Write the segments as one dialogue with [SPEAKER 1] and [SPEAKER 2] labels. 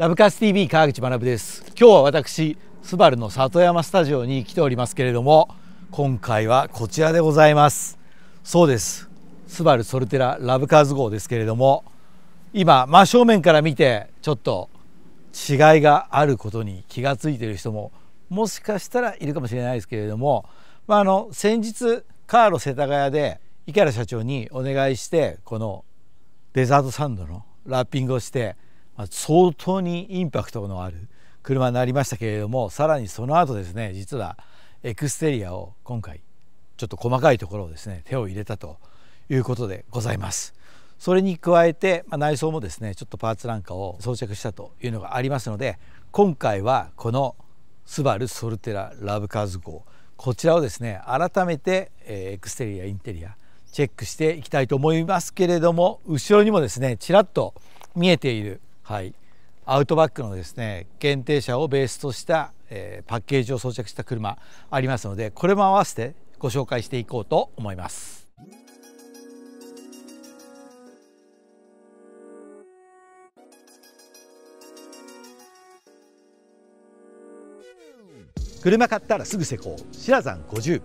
[SPEAKER 1] ラブカス TV 川口学です今日は私スバルの里山スタジオに来ておりますけれども今回はこちらでございますそうですスバルソルテララブカーズ号ですけれども今真正面から見てちょっと違いがあることに気がついてる人ももしかしたらいるかもしれないですけれども、まああ、の先日カーロ世田谷で池原社長にお願いしてこのデザートサンドのラッピングをして相当にインパクトのある車になりましたけれどもさらにその後ですね実はエクステリアを今回ちょっと細かいところをですね手を入れたということでございます。それに加えて、まあ、内装もですねちょっとパーツなんかを装着したというのがありますので今回はこのスバルソルテララブカーズ号こちらをですね改めて、えエクステリアインテリアチェックしていきたいと思いますけれども後ろにもですねちらっと見えているはい、アウトバックのですね限定車をベースとした、えー、パッケージを装着した車ありますのでこれも合わせてご紹介していこうと思います。車買ったらすぐ施工白山50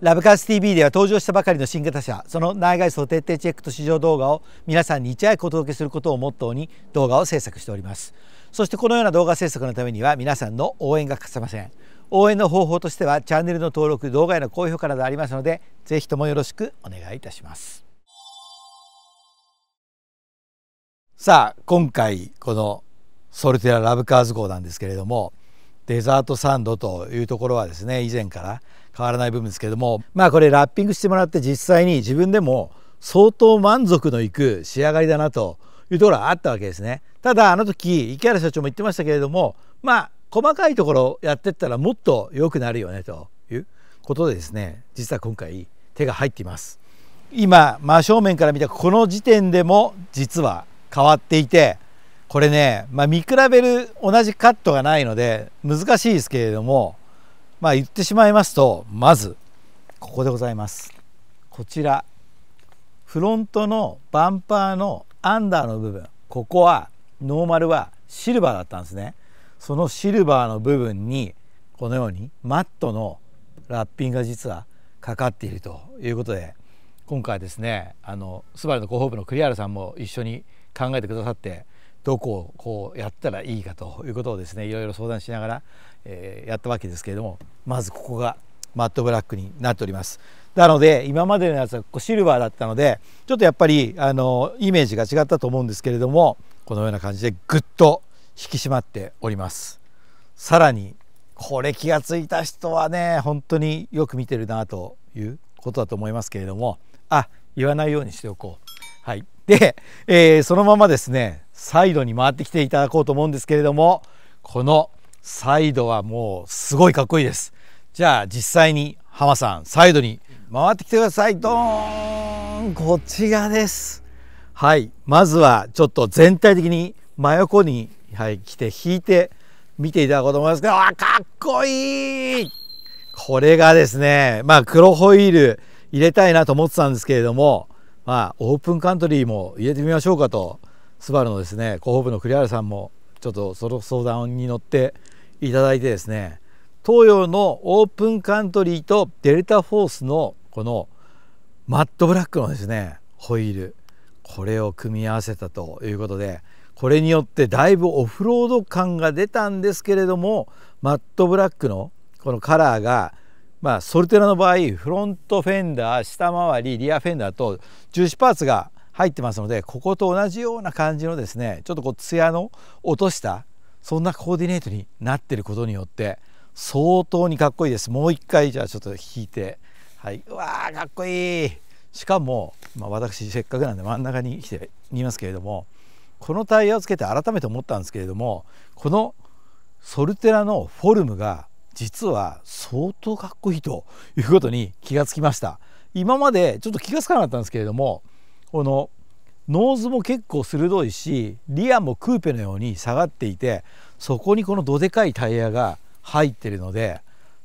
[SPEAKER 1] ラブカース TV では登場したばかりの新型車その内外装徹底チェックと試乗動画を皆さんにいち早くお届けすることをモットーに動画を制作しておりますそしてこのような動画制作のためには皆さんの応援が欠かせません応援の方法としてはチャンネルの登録動画への高評価などありますので是非ともよろしくお願いいたしますさあ今回このソルテラ・ラブカーズ号なんですけれどもデザートサンドというところはですね以前から変わらない部分ですけれどもまあこれラッピングしてもらって実際に自分でも相当満足のいく仕上がりだなというところはあったわけですねただあの時池原社長も言ってましたけれどもまあ細かいところやってったらもっと良くなるよねということでですね実は今回手が入っています今真正面から見たこの時点でも実は変わっていてこれね、まあ、見比べる同じカットがないので難しいですけれどもまあ言ってしまいますとまずここでございますこちらフロントのバンパーのアンダーの部分ここはノーマルはシルバーだったんですねそのシルバーの部分にこのようにマットのラッピングが実はかかっているということで今回ですねあのスバルの広報部のクリ栗ルさんも一緒に考えてくださってどこをこうやったらいいかということをですねいろいろ相談しながら、えー、やったわけですけれどもまずここがマットブラックになっておりますなので今までのやつはこシルバーだったのでちょっとやっぱりあのイメージが違ったと思うんですけれどもこのような感じでぐっと引き締まっておりますさらにこれ気が付いた人はね本当によく見てるなということだと思いますけれどもあ言わないようにしておこうはいで、えー、そのままですねサイドに回ってきていただこうと思うんですけれどもこのサイドはもうすごいかっこいいですじゃあ実際に浜さんサイドに回ってきてくださいドーンこちらですはいまずはちょっと全体的に真横に、はい、来て引いて見ていただこうと思いますけどあかっこいいこれがですねまあ黒ホイール入れたいなと思ってたんですけれどもまあオープンカントリーも入れてみましょうかとスバルのですね広報部の栗原さんもちょっとその相談に乗っていただいてですね東洋のオープンカントリーとデルタフォースのこのマットブラックのですねホイールこれを組み合わせたということでこれによってだいぶオフロード感が出たんですけれどもマットブラックのこのカラーがまあソルテラの場合フロントフェンダー下回りリアフェンダーと樹脂パーツが入ってますのでここと同じような感じのですねちょっとこう艶の落としたそんなコーディネートになってることによって相当にかっこいいですもう一回じゃあちょっと引いてはいうわーかっこいいしかも、まあ、私せっかくなんで真ん中に来てみますけれどもこのタイヤをつけて改めて思ったんですけれどもこのソルテラのフォルムが実は相当かっこいいということに気がつきました今までちょっと気がつかなかったんですけれどもこのノーズも結構鋭いしリアもクーペのように下がっていてそこにこのどでかいタイヤが入ってるので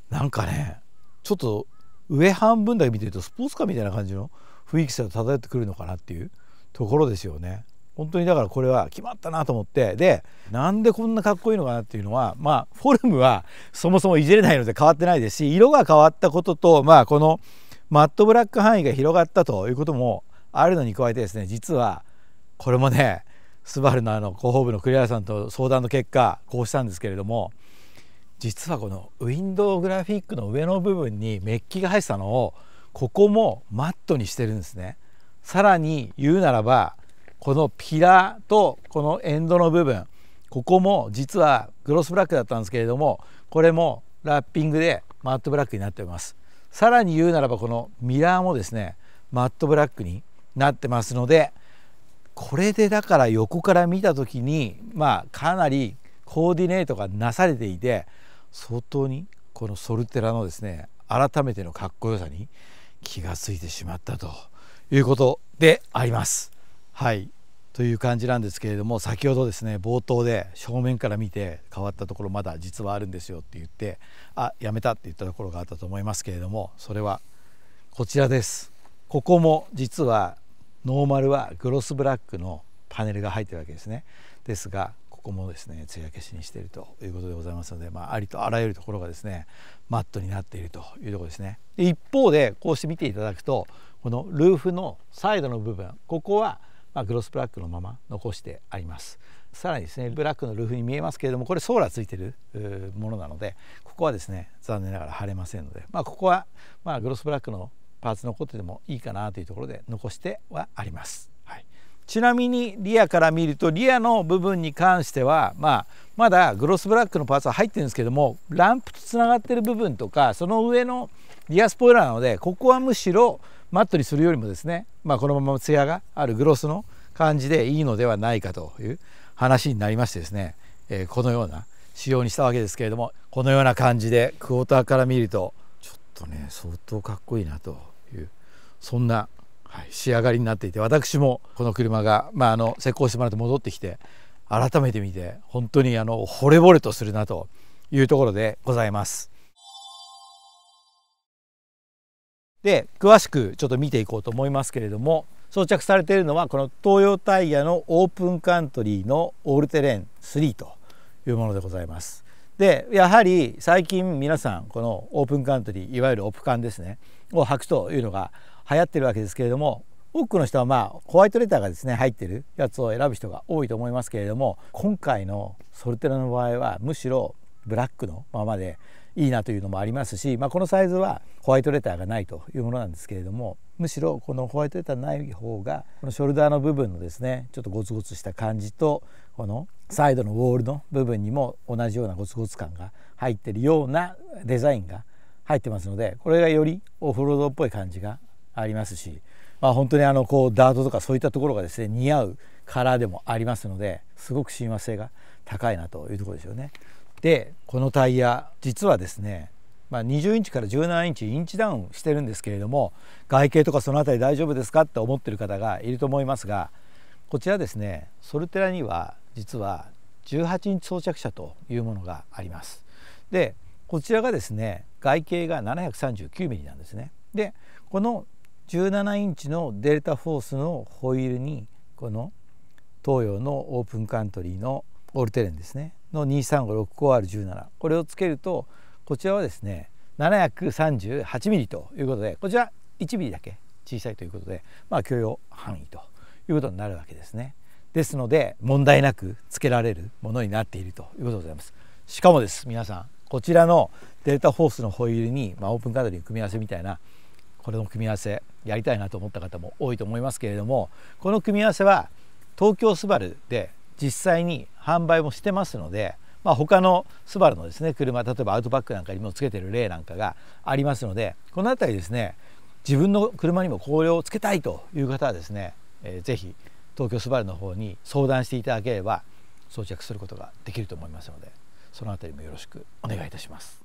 [SPEAKER 1] なんかねちょっと上半分だけ見てるとスポーツカーみたいな感じの雰囲気さが漂ってくるのかなっていうところですよね。本当にだからこれは決まったなと思ってでなんでこんなかっこいいのかなっていうのはまあフォルムはそもそもいじれないので変わってないですし色が変わったこととまあこのマットブラック範囲が広がったということもあるのに加えてですね実はこれもねスバルのあの広報部の栗原さんと相談の結果こうしたんですけれども実はこのウィンドウグラフィックの上の部分にメッキが入ってたのをここもマットにしてるんですね。さらに言うならばこのピラーとこのエンドの部分ここも実はグロスブラックだったんですけれどもこれもラッピングでマットブラックになっております。さらに言うならばこのミラーもですねマットブラックになってますのでこれでだから横から見た時にまあかなりコーディネートがなされていて相当にこのソルテラのですね改めてのかっこよさに気がついてしまったということであります。はいという感じなんですけれども先ほどですね冒頭で正面から見て変わったところまだ実はあるんですよって言ってあやめたって言ったところがあったと思いますけれどもそれはこちらです。ここも実はノーマルはグロスブラックのパネルが入ってるわけですねですがここもですね艶消しにしているということでございますので、まあ、ありとあらゆるところがですねマットになっているというところですねで一方でこうして見ていただくとこのルーフのサイドの部分ここはまグロスブラックのまま残してありますさらにですねブラックのルーフに見えますけれどもこれソーラーついてるものなのでここはですね残念ながら貼れませんので、まあ、ここはまあグロスブラックのパーツのことでもいいかなというところで残してはあります。はい、ちなみにリアから見るとリアの部分に関しては、まあ、まだグロスブラックのパーツは入ってるんですけどもランプとつながってる部分とかその上のリアスポイラーなのでここはむしろマットにするよりもですね、まあ、このままツヤがあるグロスの感じでいいのではないかという話になりましてですね、えー、このような仕様にしたわけですけれどもこのような感じでクォーターから見るとちょっとね相当かっこいいなとそんな、仕上がりになっていて私もこの車が、まあ、あの施工してもらって戻ってきて改めて見て本当にあの惚れ惚れとするなというところでございます。で詳しくちょっと見ていこうと思いますけれども装着されているのはこの東洋タイヤのオープンカントリーのオールテレン3というものでございます。でやはり最近皆さんこのオープンカントリーいわゆるオプカンですねを履くというのが流行ってるわけですけれども多くの人はまあホワイトレターがですね入ってるやつを選ぶ人が多いと思いますけれども今回のソルテラの場合はむしろブラックのままでいいなというのもありますし、まあ、このサイズはホワイトレターがないというものなんですけれどもむしろこのホワイトレターない方がこのショルダーの部分のですねちょっとゴツゴツした感じとこのサイドのウォールの部分にも同じようなゴツゴツ感が入ってるようなデザインが入ってますのでこれがよりオフロードっぽい感じがありますし、まあ、本当にあのこうダートとかそういったところがですね似合うカラーでもありますのですごく親和性が高いなというところですよね。でこのタイヤ実はですね、まあ、20インチから17インチインチダウンしてるんですけれども外形とかその辺り大丈夫ですかって思ってる方がいると思いますがこちらですねソルテラには実は18インチ装着車というものがあります。でこちらがですね外径が 739mm なんですね。でこの17インチのデルタフォースのホイールにこの東洋のオープンカントリーのオールテレンですねの 23565R17 これをつけるとこちらはですね 738mm ということでこちら 1mm だけ小さいということでまあ許容範囲ということになるわけですねですので問題なくつけられるものになっているということでございますしかもです皆さんこちらのデルタフォースのホイールに、まあ、オープンカントリー組み合わせみたいなこれの組み合わせやりたいなと思った方も多いと思いますけれどもこの組み合わせは東京スバルで実際に販売もしてますので、まあ、他のスバルのですね車例えばアウトバックなんかにもつけてる例なんかがありますのでこの辺りですね自分の車にもこれをつけたいという方はですね、えー、ぜひ東京スバルの方に相談していただければ装着することができると思いますのでその辺りもよろしくお願いいたします。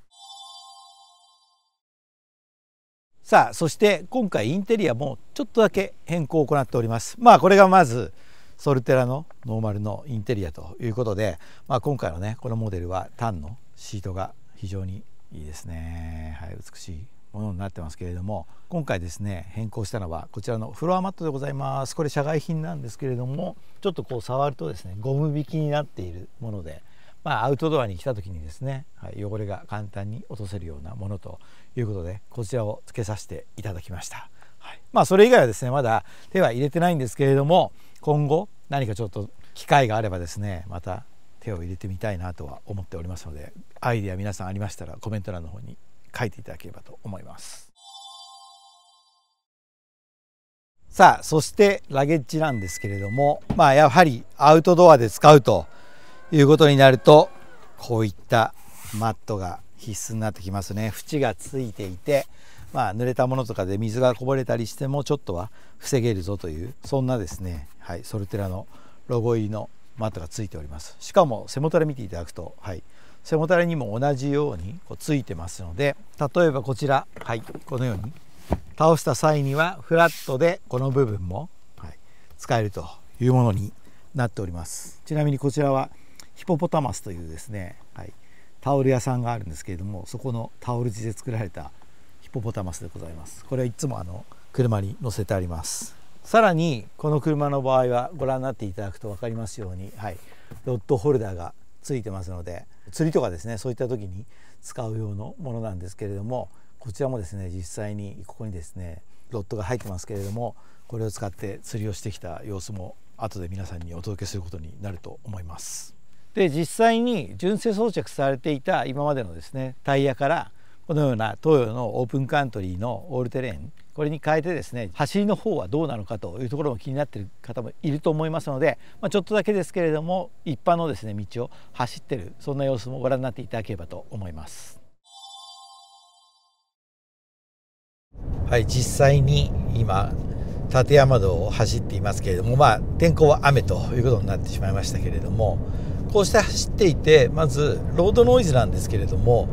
[SPEAKER 1] さあそして今回インテリアもちょっとだけ変更を行っておりますまあこれがまずソルテラのノーマルのインテリアということで、まあ、今回のねこのモデルはタンのシートが非常にいいですね、はい、美しいものになってますけれども今回ですね変更したのはこちらのフロアマットでございますこれ社外品なんですけれどもちょっとこう触るとですねゴム引きになっているものでまあ、アウトドアに来た時にですね、はい、汚れが簡単に落とせるようなものということでこちらをつけさせていただきました、はい、まあそれ以外はですねまだ手は入れてないんですけれども今後何かちょっと機会があればですねまた手を入れてみたいなとは思っておりますのでアイデア皆さんありましたらコメント欄の方に書いていただければと思いますさあそしてラゲッジなんですけれどもまあやはりアウトドアで使うということになるとこういったマットが必須になってきますね縁がついていてまあ濡れたものとかで水がこぼれたりしてもちょっとは防げるぞというそんなですね、はい、ソルテラのロゴ入りのマットがついておりますしかも背もたれ見ていただくと、はい、背もたれにも同じようにこうついてますので例えばこちら、はい、このように倒した際にはフラットでこの部分も、はい、使えるというものになっておりますちなみにこちらはヒポポタマスというですね、はい、タオル屋さんがあるんですけれどもそこのタオル地で作られたヒポポタマスでございますこれはいつもあの車に乗せてありますさらにこの車の場合はご覧になっていただくと分かりますように、はい、ロッドホルダーがついてますので釣りとかですねそういった時に使う用のものなんですけれどもこちらもですね実際にここにですねロットが入ってますけれどもこれを使って釣りをしてきた様子も後で皆さんにお届けすることになると思います。で実際に純正装着されていた今までのですねタイヤからこのような東洋のオープンカントリーのオールテレーンこれに変えてですね走りの方はどうなのかというところも気になっている方もいると思いますので、まあ、ちょっとだけですけれども一般のですね道を走ってるそんな様子もご覧になっていただければと思います。はい実際に今立山道を走っていますけれどもまあ天候は雨ということになってしまいましたけれどもこうして走っていてまずロードノイズなんですけれども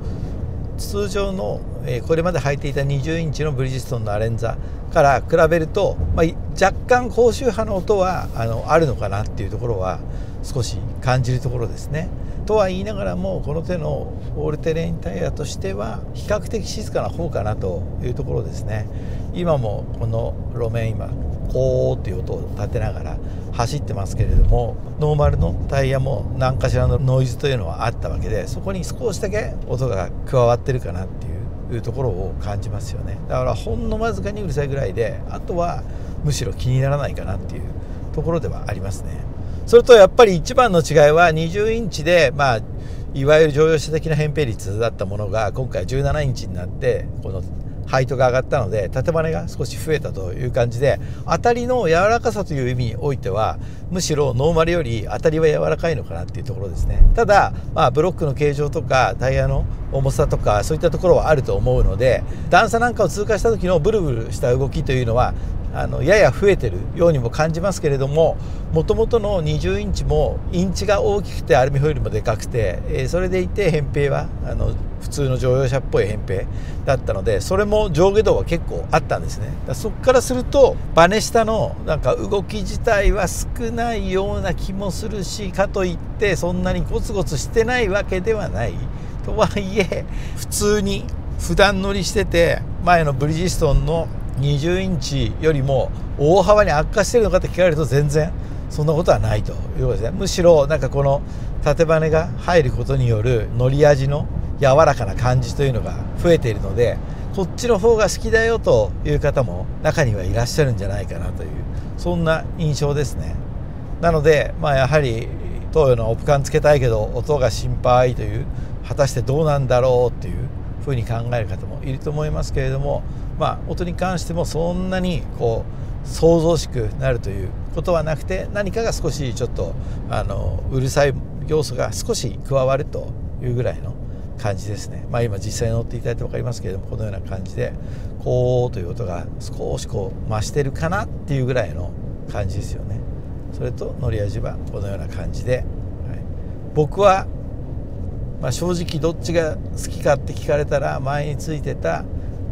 [SPEAKER 1] 通常の、えこれまで履いていた20インチのブリヂストンのアレンザから比べると、まあ、若干高周波の音はあのあるのかなっていうところは少し感じるところですね。とは言いながらもこの手のオールテレインタイヤとしては比較的静かな方かなというところですね。今もこの路面今おーっていう音を立てながら走ってますけれどもノーマルのタイヤも何かしらのノイズというのはあったわけでそこに少しだけ音が加わってるかなっていう。ところを感じますよねだからほんのわずかにうるさいぐらいであとはむしろ気にならないかなっていうところではありますねそれとやっぱり一番の違いは20インチでまあいわゆる乗用車的な扁平率だったものが今回17インチになってこの配当が上がったので縦バネが少し増えたという感じで当たりの柔らかさという意味においてはむしろノーマルより当たりは柔らかいのかなっていうところですねただ、まあ、ブロックの形状とかタイヤの重さとかそういったところはあると思うので段差なんかを通過した時のブルブルした動きというのはあのやや増えてるようにも感じますけれどももともとの20インチもインチが大きくてアルミホイルもでかくて、えー、それでいて扁平はあの普通の乗用車っぽい扁平だったのでそれも上下動は結構あったんですねだそこからするとバネ下のなんか動き自体は少ないような気もするしかといってそんなにゴツゴツしてないわけではないとはいえ普通に普段乗りしてて前のブリヂストンの20インチよりも大幅に悪化してるのかって聞かれると全然そんなことはないということですねむしろなんかこの縦羽が入ることによる乗り味の柔らかな感じというのが増えているのでこっちの方が好きだよという方も中にはいらっしゃるんじゃないかなというそんな印象ですねなのでまあやはり東洋のオプカンつけたいけど音が心配という果たしてどうなんだろうっていうふうに考える方もいると思いますけれどもまあ、音に関してもそんなにこう想像しくなるということはなくて何かが少しちょっとあのうるさい要素が少し加わるというぐらいの感じですね、まあ、今実際に乗っていただいて分かりますけれどもこのような感じでこうという音が少しこう増してるかなっていうぐらいの感じですよねそれと乗り味はこのような感じで、はい、僕は、まあ、正直どっちが好きかって聞かれたら前についてた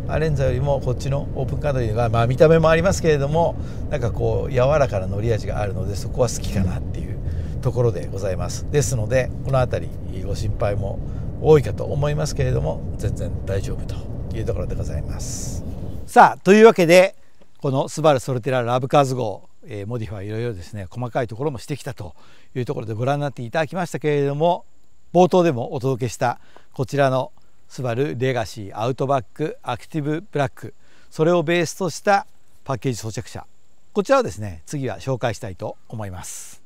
[SPEAKER 1] アレンザよりもこっちのオープンカントリーが、まあ、見た目もありますけれどもなんかこう柔らかな乗り味があるのでそこは好きかなっていうところでございますですのでこの辺りご心配も多いかと思いますけれども全然大丈夫というところでございますさあというわけでこの「スバルソルテララブカーズ号」えー、モディファイいろいろですね細かいところもしてきたというところでご覧になっていただきましたけれども冒頭でもお届けしたこちらの「スバルレガシーアウトバックアクティブブラックそれをベースとしたパッケージ装着車こちらをですね次は紹介したいと思います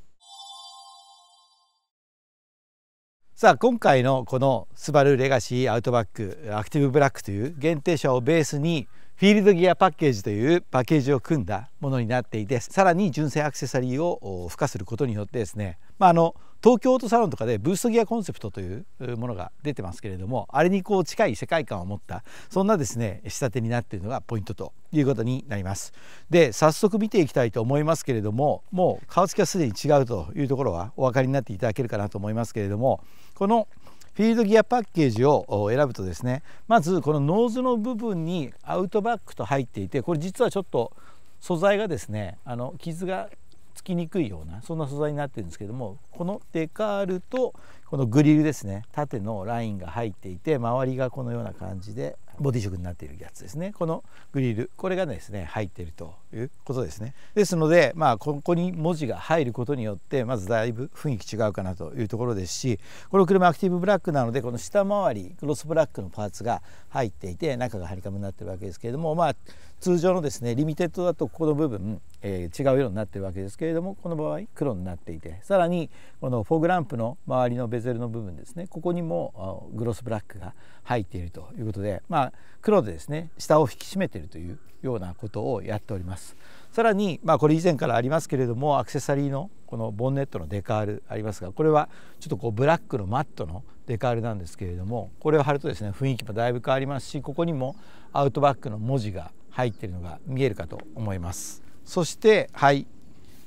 [SPEAKER 1] さあ今回のこのスバルレガシーアウトバックアクティブブラックという限定車をベースにフィールドギアパッケージというパッケージを組んだものになっていてさらに純正アクセサリーを付加することによってですね、まあ、あの東京オートサロンとかでブーストギアコンセプトというものが出てますけれどもあれにこう近い世界観を持ったそんなですね仕立てになっているのがポイントということになります。で早速見ていきたいと思いますけれどももう顔つきはすでに違うというところはお分かりになっていただけるかなと思いますけれどもこのフィールドギアパッケージを選ぶとですねまずこのノーズの部分にアウトバックと入っていてこれ実はちょっと素材がですねあの傷がつきにくいようなそんな素材になってるんですけどもこのデカールとこのグリルですね縦のラインが入っていて周りがこのような感じでボディ色になっているやつですねこのグリルこれがですね入ってるということですね。ですので、まあ、ここに文字が入ることによってまずだいぶ雰囲気違うかなというところですしこの車アクティブブラックなのでこの下回りクロスブラックのパーツが入っていて中がハリカムになってるわけですけれども、まあ、通常のですねリミテッドだとここの部分、えー、違う色になってるわけですけれどもこの場合黒になっていてさらにこのフォーグランプの周りのベゼルの部分ですねここにもグロスブラックが入っているということで、まあ、黒でですね下を引き締めているというようなことをやっておりますさらに、まあ、これ以前からありますけれどもアクセサリーのこのボンネットのデカールありますがこれはちょっとこうブラックのマットのデカールなんですけれどもこれを貼るとですね雰囲気もだいぶ変わりますしここにもアウトバックの文字が入っているのが見えるかと思いますそしてはい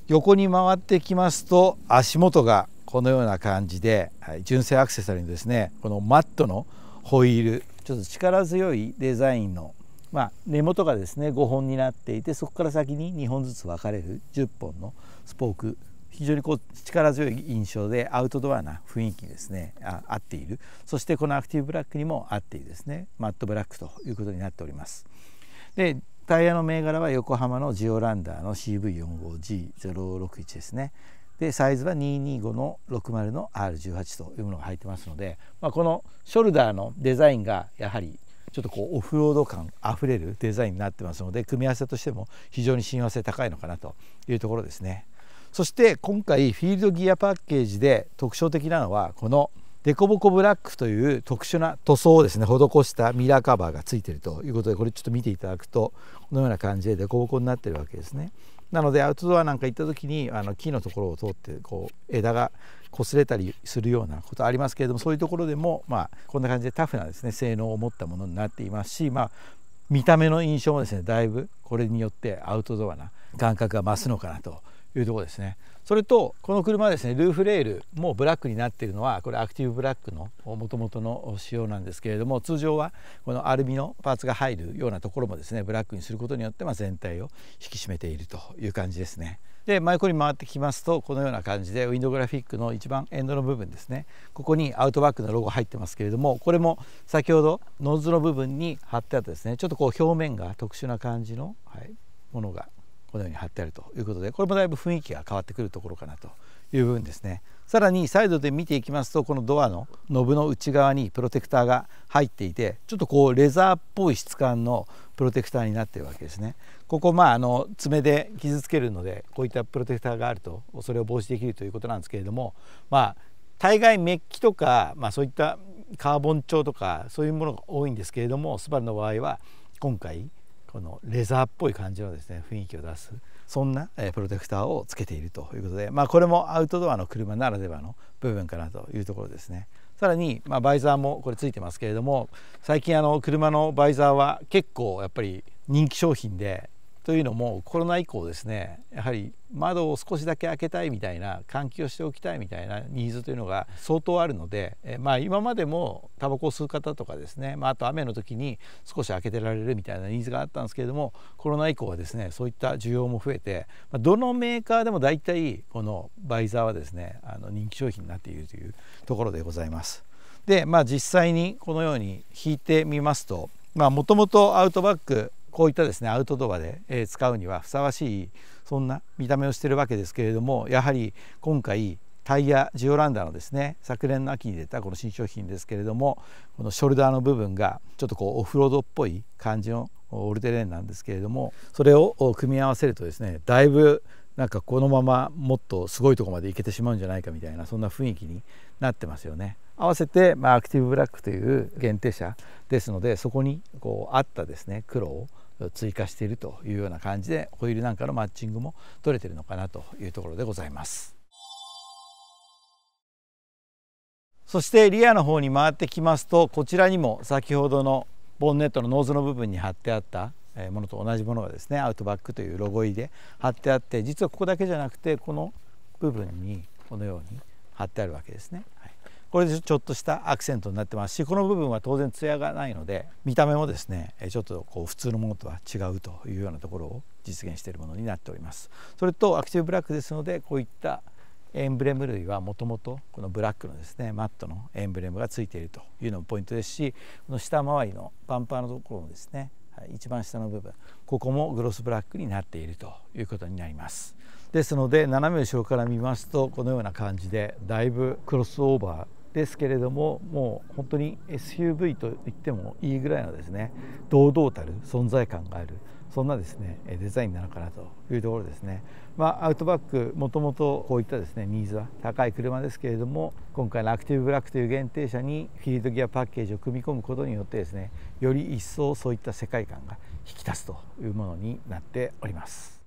[SPEAKER 1] 横に回ってきますと足元がこのような感じで、はい、純正アクセサリーのですねこのマットのホイールちょっと力強いデザインのまあ、根元がですね5本になっていてそこから先に2本ずつ分かれる10本のスポーク非常にこう力強い印象でアウトドアな雰囲気にですねあ合っているそしてこのアクティブブラックにも合っているですねマットブラックということになっております。でタイヤの銘柄は横浜のジオランダーの CV45G061 ですね。でサイズは225の60の R18 というものが入ってますので、まあ、このショルダーのデザインがやはりちょっとこうオフロード感あふれるデザインになってますので組み合わせとしても非常に親和性高いのかなというところですねそして今回フィールドギアパッケージで特徴的なのはこのデコボコブラックという特殊な塗装をですね施したミラーカバーがついてるということでこれちょっと見ていただくとこのような感じでデコボコになってるわけですねなのでアウトドアなんか行った時にあの木のところを通ってこう枝が擦れたりするようなことありますけれどもそういうところでも、まあ、こんな感じでタフなですね性能を持ったものになっていますし、まあ、見た目の印象もですねだいぶこれによってアウトドアな感覚が増すのかなというところですね。それとこの車はですねルーフレールもブラックになっているのはこれアクティブブラックのもともとの仕様なんですけれども通常はこのアルミのパーツが入るようなところもですねブラックにすることによってま全体を引き締めているという感じですね。で真横に回ってきますとこのような感じでウィンドグラフィックの一番エンドの部分ですねここにアウトバックのロゴ入ってますけれどもこれも先ほどノーズの部分に貼ってあったですねちょっとこう表面が特殊な感じの、はい、ものがこのように貼ってあるということでこれもだいぶ雰囲気が変わってくるところかなという部分ですねさらにサイドで見ていきますとこのドアのノブの内側にプロテクターが入っていてちょっとこうレザーっぽい質感のプロテクターになってるわけですねここまああの爪で傷つけるのでこういったプロテクターがあるとそれを防止できるということなんですけれどもまあ大概メッキとか、まあ、そういったカーボン調とかそういうものが多いんですけれどもスバルの場合は今回このレザーっぽい感じのですね雰囲気を出すそんな、えプロテクターをつけているということで、まあ、これもアウトドアの車ならではの部分かなというところですね。さらに、まあ、バイザーもこれついてますけれども最近あの車のバイザーは結構やっぱり人気商品でというのもコロナ以降ですねやはり窓を少しだけ開けたいみたいな換気をしておきたいみたいなニーズというのが相当あるので、えまあ、今までもタバコを吸う方とかですね、まあ、あと雨の時に少し開けてられるみたいなニーズがあったんですけれどもコロナ以降はですねそういった需要も増えてどのメーカーでも大体このバイザーはですねあの人気商品になっているというところでございます。でまあ、実際にこのように引いてみますともともとアウトバックこういったですねアウトドアで、え使うにはふさわしいそんな見た目をしてるわけですけれどもやはり今回タイヤジオランダのですね昨年の秋に出たこの新商品ですけれどもこのショルダーの部分がちょっとこうオフロードっぽい感じのオルテレーンなんですけれどもそれを組み合わせるとですねだいぶなんかこのままもっとすごいとこまで行けてしまうんじゃないかみたいなそんな雰囲気になってますよね。合わせて、まあ、アクティブブラックという限定車ですのでそこにこうあったですね黒を追加しているというような感じでホイールなんかのマッチングも取れてるのかなというところでございます。そしてリアの方に回ってきますとこちらにも先ほどのボンネットのノーズの部分に貼ってあったものと同じものがですねアウトバックというロゴ入りで貼ってあって実はここだけじゃなくてこの部分にこのように貼ってあるわけですね。これでちょっとしたアクセントになってますしこの部分は当然艶がないので見た目もですねちょっとこう普通のものとは違うというようなところを実現しているものになっておりますそれとアクティブブラックですのでこういったエンブレム類はもともとこのブラックのですねマットのエンブレムがついているというのもポイントですしこの下回りのバンパーのところもですね一番下の部分ここもグロスブラックになっているということになりますですので斜め後ろから見ますとこのような感じでだいぶクロスオーバーですけれどももう本当に SUV と言ってもいいぐらいのですね堂々たる存在感があるそんなですねデザインなのかなというところですね、まあ、アウトバックもともとこういったですねニーズは高い車ですけれども今回のアクティブブラックという限定車にフィールドギアパッケージを組み込むことによってですねより一層そういった世界観が引き立つというものになっております。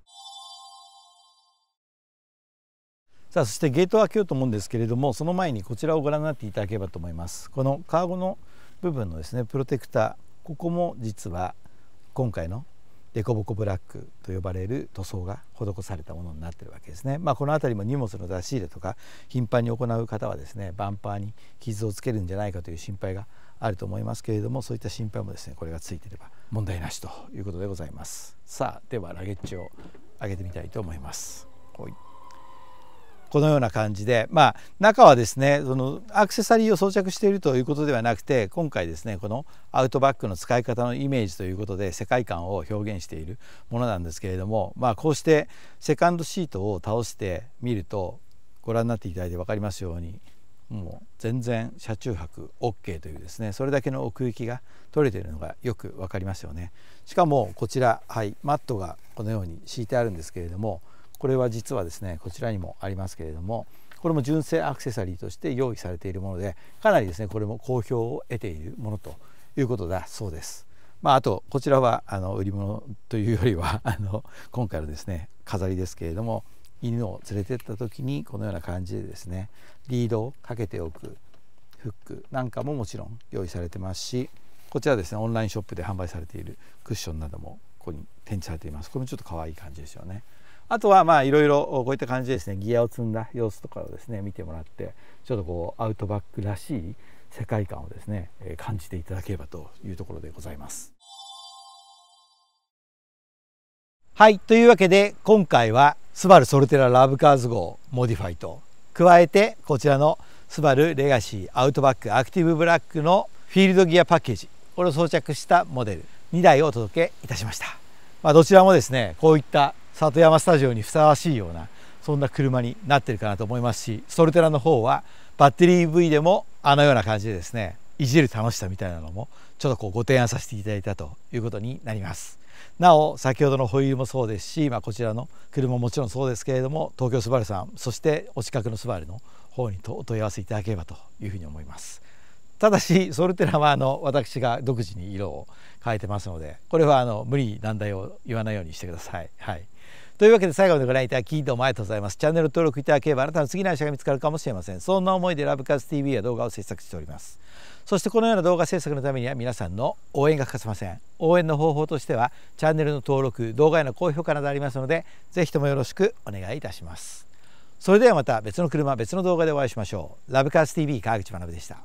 [SPEAKER 1] さあそしてゲートを開けようと思うんですけれどもその前にこちらをご覧になっていただければと思いますこのカーゴの部分のですねプロテクターここも実は今回のデコボコブラックと呼ばれる塗装が施されたものになってるわけですね。まあ、この辺りも荷物の出し入れとか頻繁に行う方はですねバンパーに傷をつけるんじゃないかという心配があると思いますけれどもそういった心配もですねこれがついてれば問題なしということでございます。さあではラゲッジを上げてみたいと思います。はいこのような感じで、まあ、中はですねそのアクセサリーを装着しているということではなくて今回ですねこのアウトバックの使い方のイメージということで世界観を表現しているものなんですけれども、まあ、こうしてセカンドシートを倒してみるとご覧になっていただいて分かりますようにもう全然車中泊 OK というですねそれだけの奥行きが取れているのがよく分かりますよねしかもこちら、はい、マットがこのように敷いてあるんですけれどもこれは実はですねこちらにもありますけれどもこれも純正アクセサリーとして用意されているものでかなりですねこれも好評を得ているものということだそうです。まあ、あとこちらはあの売り物というよりは あの今回のですね飾りですけれども犬を連れてった時にこのような感じでですねリードをかけておくフックなんかももちろん用意されてますしこちらですねオンラインショップで販売されているクッションなどもここに展示されていますこれもちょっと可愛い感じですよね。あとはまあいろいろこういった感じでですねギアを積んだ様子とかをですね見てもらってちょっとこうアウトバックらしい世界観をですね感じていただければというところでございます。はいというわけで今回はスバルソルテララブカーズ号モディファイと加えてこちらのスバルレガシーアウトバックアクティブブラックのフィールドギアパッケージこれを装着したモデル2台をお届けいたしました、まあ、どちらもですねこういった里山スタジオにふさわしいようなそんな車になってるかなと思いますしソルテラの方はバッテリー v でもあのような感じでですねいじる楽しさみたいなのもちょっとこうご提案させていただいたということになりますなお先ほどのホイールもそうですし、まあ、こちらの車ももちろんそうですけれども東京スバルさんそしてお近くのスバルの方にお問い合わせいただければというふうに思いますただしソルテラはあの私が独自に色を変えてますのでこれはあの無理難題を言わないようにしてください。はいというわけで最後までご覧いただきどうもありがとうございます。チャンネル登録いただければあなたの次の愛車が見つかるかもしれません。そんな思いでラブカズ TV や動画を制作しております。そしてこのような動画制作のためには皆さんの応援が欠かせません。応援の方法としてはチャンネルの登録、動画への高評価などありますのでぜひともよろしくお願いいたします。それではまた別の車、別の動画でお会いしましょう。ラブカズ TV 川口学でした。